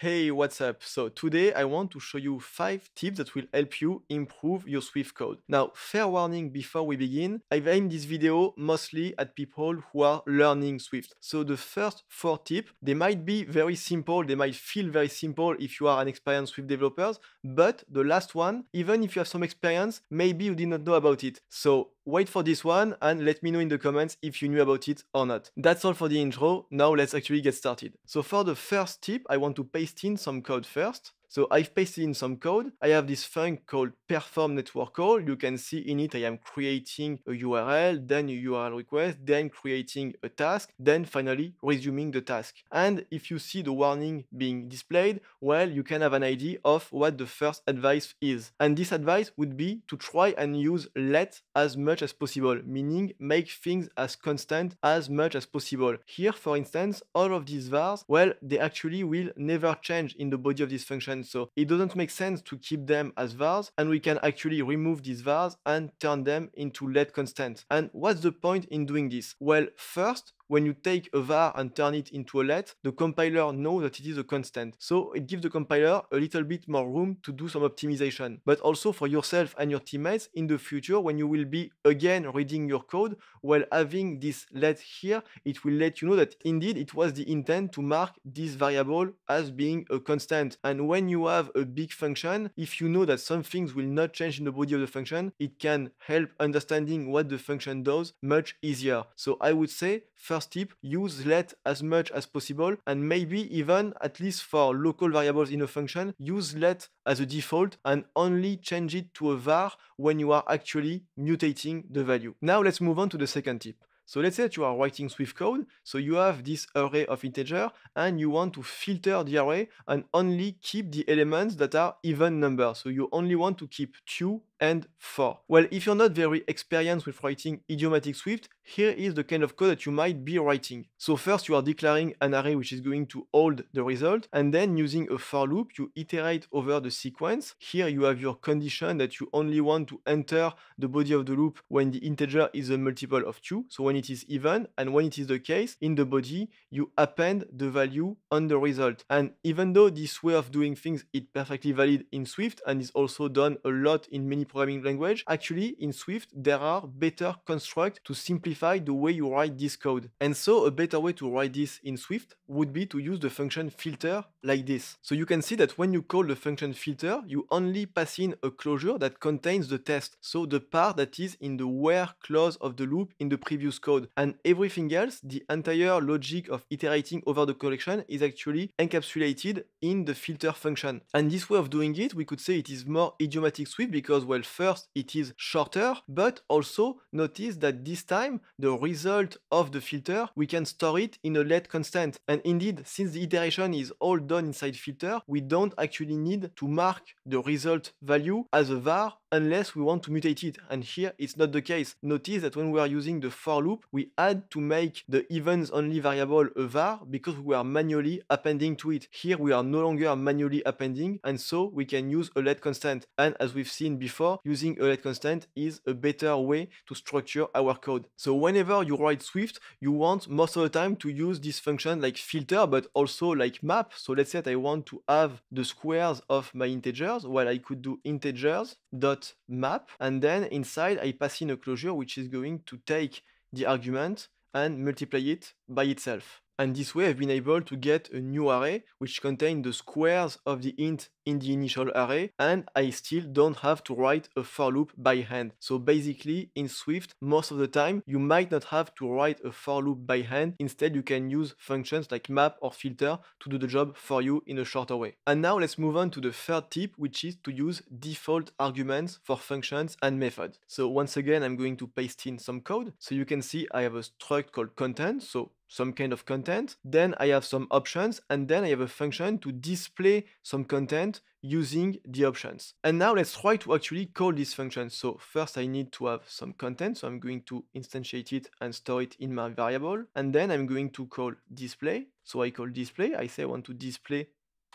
Hey, what's up? So today I want to show you 5 tips that will help you improve your Swift code. Now, fair warning before we begin, I've aimed this video mostly at people who are learning Swift. So the first 4 tips, they might be very simple, they might feel very simple if you are an experienced Swift developers, but the last one, even if you have some experience, maybe you did not know about it. So wait for this one and let me know in the comments if you knew about it or not. That's all for the intro, now let's actually get started. So for the first tip, I want to paste in some code first. So I've pasted in some code. I have this function called perform network call. You can see in it I am creating a URL, then a URL request, then creating a task, then finally resuming the task. And if you see the warning being displayed, well, you can have an idea of what the first advice is. And this advice would be to try and use let as much as possible, meaning make things as constant as much as possible. Here, for instance, all of these vars, well, they actually will never change in the body of this function and so it doesn't make sense to keep them as vars and we can actually remove these vars and turn them into let constants. And what's the point in doing this? Well, first, when you take a var and turn it into a let, the compiler knows that it is a constant. So it gives the compiler a little bit more room to do some optimization. But also for yourself and your teammates in the future, when you will be again reading your code, while having this let here, it will let you know that indeed it was the intent to mark this variable as being a constant. And when you have a big function, if you know that some things will not change in the body of the function, it can help understanding what the function does much easier. So I would say first tip, use let as much as possible and maybe even at least for local variables in a function, use let as a default and only change it to a var when you are actually mutating the value. Now let's move on to the second tip. So let's say that you are writing Swift code, so you have this array of integer and you want to filter the array and only keep the elements that are even numbers. So you only want to keep two and for. Well, if you're not very experienced with writing idiomatic Swift, here is the kind of code that you might be writing. So first you are declaring an array which is going to hold the result, and then using a for loop, you iterate over the sequence. Here you have your condition that you only want to enter the body of the loop when the integer is a multiple of 2, so when it is even, and when it is the case, in the body, you append the value on the result. And even though this way of doing things is perfectly valid in Swift and is also done a lot in many programming language, actually in Swift, there are better constructs to simplify the way you write this code. And so a better way to write this in Swift would be to use the function filter like this. So you can see that when you call the function filter, you only pass in a closure that contains the test, so the part that is in the where clause of the loop in the previous code. And everything else, the entire logic of iterating over the collection is actually encapsulated in the filter function. And this way of doing it, we could say it is more idiomatic Swift because, well, first it is shorter, but also notice that this time the result of the filter, we can store it in a let constant. And indeed, since the iteration is all inside filter, we don't actually need to mark the result value as a var unless we want to mutate it. And here it's not the case. Notice that when we are using the for loop, we had to make the events only variable a var because we are manually appending to it. Here we are no longer manually appending and so we can use a let constant. And as we've seen before, using a let constant is a better way to structure our code. So whenever you write Swift, you want most of the time to use this function like filter, but also like map. So let's say that I want to have the squares of my integers. Well, I could do integers dot dot map, and then inside I pass in a closure which is going to take the argument and multiply it by itself. And this way I've been able to get a new array which contains the squares of the int in the initial array and I still don't have to write a for loop by hand. So basically in Swift most of the time you might not have to write a for loop by hand instead you can use functions like map or filter to do the job for you in a shorter way. And now let's move on to the third tip which is to use default arguments for functions and methods. So once again I'm going to paste in some code so you can see I have a struct called content so some kind of content. Then I have some options and then I have a function to display some content using the options. And now let's try to actually call this function. So first I need to have some content. So I'm going to instantiate it and store it in my variable. And then I'm going to call display. So I call display, I say I want to display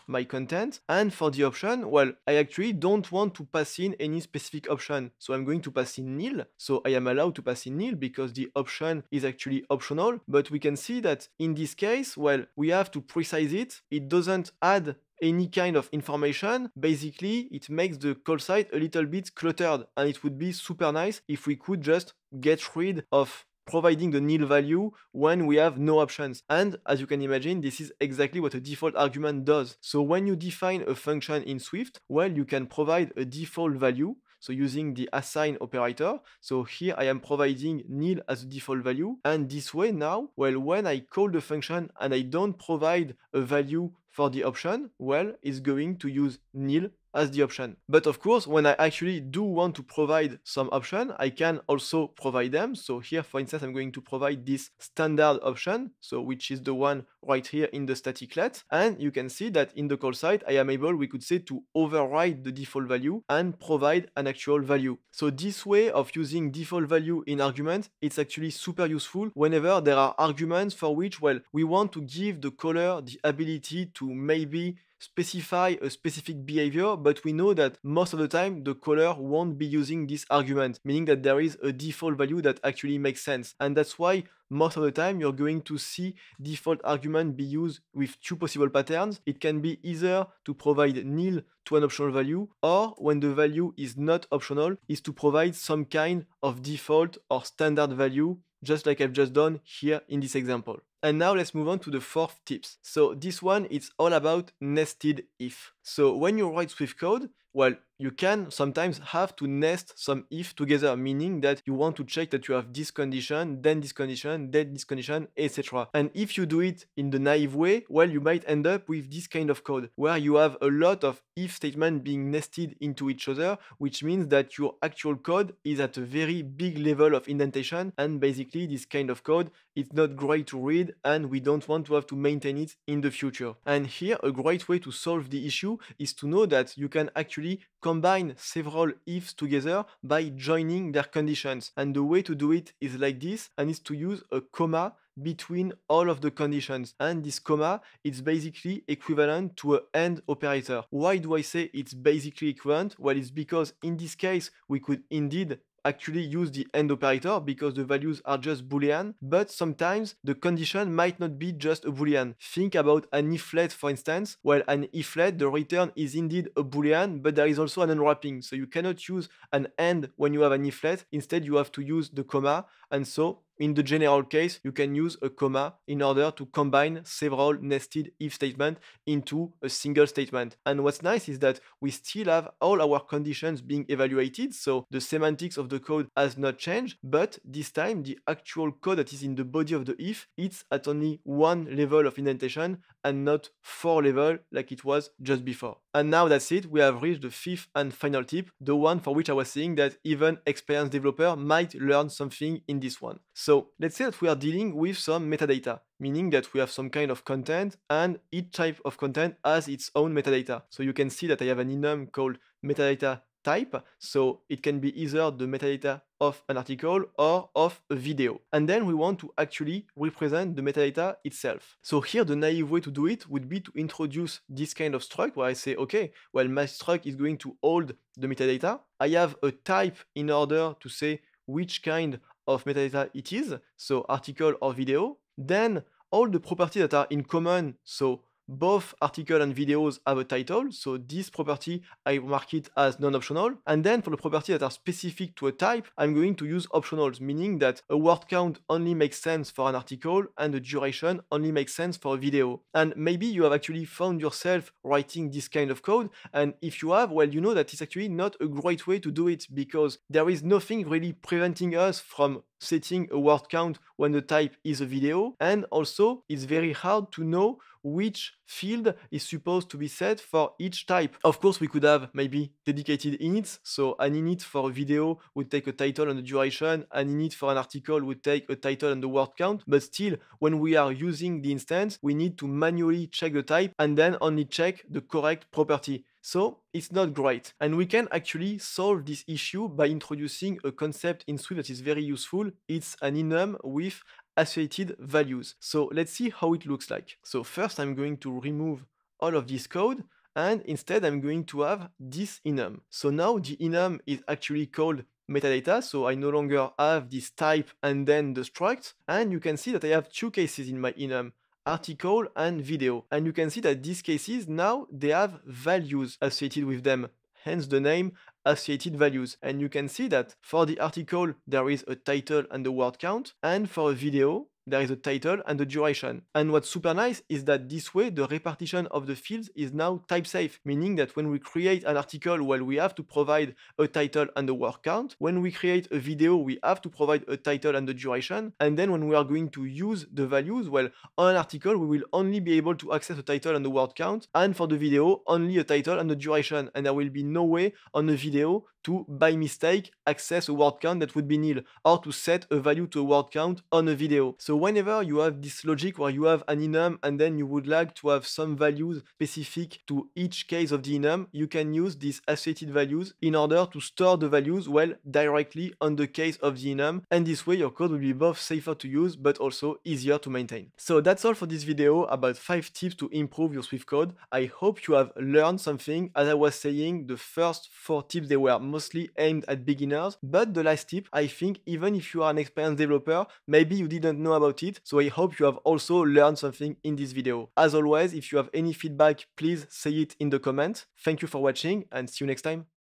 my content. And for the option, well, I actually don't want to pass in any specific option. So I'm going to pass in nil. So I am allowed to pass in nil because the option is actually optional. But we can see that in this case, well, we have to precise it. It doesn't add any kind of information, basically it makes the call site a little bit cluttered and it would be super nice if we could just get rid of providing the nil value when we have no options. And as you can imagine, this is exactly what a default argument does. So when you define a function in Swift, well, you can provide a default value so using the assign operator. So here I am providing nil as a default value. And this way now, well, when I call the function and I don't provide a value for the option, well, it's going to use nil as the option. But of course, when I actually do want to provide some option, I can also provide them. So here, for instance, I'm going to provide this standard option, so which is the one right here in the static let. And you can see that in the call site, I am able, we could say, to override the default value and provide an actual value. So this way of using default value in arguments, it's actually super useful whenever there are arguments for which, well, we want to give the caller the ability to maybe specify a specific behavior, but we know that most of the time the caller won't be using this argument, meaning that there is a default value that actually makes sense. And that's why most of the time you're going to see default argument be used with two possible patterns. It can be either to provide nil to an optional value or when the value is not optional is to provide some kind of default or standard value just like I've just done here in this example. And now let's move on to the fourth tips. So this one is all about nested if. So when you write Swift code, well, you can sometimes have to nest some if together, meaning that you want to check that you have this condition, then this condition, then this condition, etc. And if you do it in the naive way, well, you might end up with this kind of code where you have a lot of if statements being nested into each other, which means that your actual code is at a very big level of indentation. And basically, this kind of code, it's not great to read and we don't want to have to maintain it in the future. And here, a great way to solve the issue is to know that you can actually combine several ifs together by joining their conditions. And the way to do it is like this and is to use a comma between all of the conditions and this comma it's basically equivalent to a AND operator. Why do I say it's basically equivalent? Well, it's because in this case we could indeed actually use the AND operator because the values are just boolean, but sometimes the condition might not be just a boolean. Think about an iflet for instance. Well, an iflet, the return is indeed a boolean, but there is also an unwrapping. So you cannot use an AND when you have an iflet. Instead, you have to use the comma. And so in the general case, you can use a comma in order to combine several nested if statements into a single statement. And what's nice is that we still have all our conditions being evaluated, so the semantics of the code has not changed, but this time the actual code that is in the body of the if, it's at only one level of indentation and not four level like it was just before. And now that's it, we have reached the fifth and final tip, the one for which I was saying that even experienced developer might learn something in this one. So let's say that we are dealing with some metadata, meaning that we have some kind of content and each type of content has its own metadata. So you can see that I have an enum called metadata type. So it can be either the metadata of an article or of a video. And then we want to actually represent the metadata itself. So here the naive way to do it would be to introduce this kind of struct where I say, okay, well, my struct is going to hold the metadata. I have a type in order to say which kind of metadata it is, so article or video. Then all the properties that are in common, so both article and videos have a title. So this property, I mark it as non-optional. And then for the property that are specific to a type, I'm going to use optionals, meaning that a word count only makes sense for an article and the duration only makes sense for a video. And maybe you have actually found yourself writing this kind of code. And if you have, well, you know that it's actually not a great way to do it because there is nothing really preventing us from setting a word count when the type is a video. And also, it's very hard to know which field is supposed to be set for each type. Of course, we could have maybe dedicated inits. So an init for a video would take a title and a duration. An init for an article would take a title and the word count. But still, when we are using the instance, we need to manually check the type and then only check the correct property. So it's not great. And we can actually solve this issue by introducing a concept in Swift that is very useful. It's an enum with associated values. So let's see how it looks like. So first I'm going to remove all of this code and instead I'm going to have this enum. So now the enum is actually called metadata, so I no longer have this type and then the struct, and you can see that I have two cases in my enum article and video. And you can see that these cases now, they have values associated with them, hence the name associated values. And you can see that for the article, there is a title and a word count, and for a video, there is a title and a duration. And what's super nice is that this way, the repartition of the fields is now type safe, meaning that when we create an article, well, we have to provide a title and a word count. When we create a video, we have to provide a title and a duration. And then when we are going to use the values, well, on an article, we will only be able to access a title and a word count. And for the video, only a title and a duration. And there will be no way on a video to, by mistake, access a word count that would be nil, or to set a value to a word count on a video. So whenever you have this logic where you have an enum and then you would like to have some values specific to each case of the enum, you can use these associated values in order to store the values, well, directly on the case of the enum, and this way your code will be both safer to use, but also easier to maintain. So that's all for this video about 5 tips to improve your Swift code. I hope you have learned something. As I was saying, the first 4 tips, they were mostly aimed at beginners, but the last tip, I think even if you are an experienced developer, maybe you didn't know about it, so I hope you have also learned something in this video. As always, if you have any feedback, please say it in the comments. Thank you for watching and see you next time.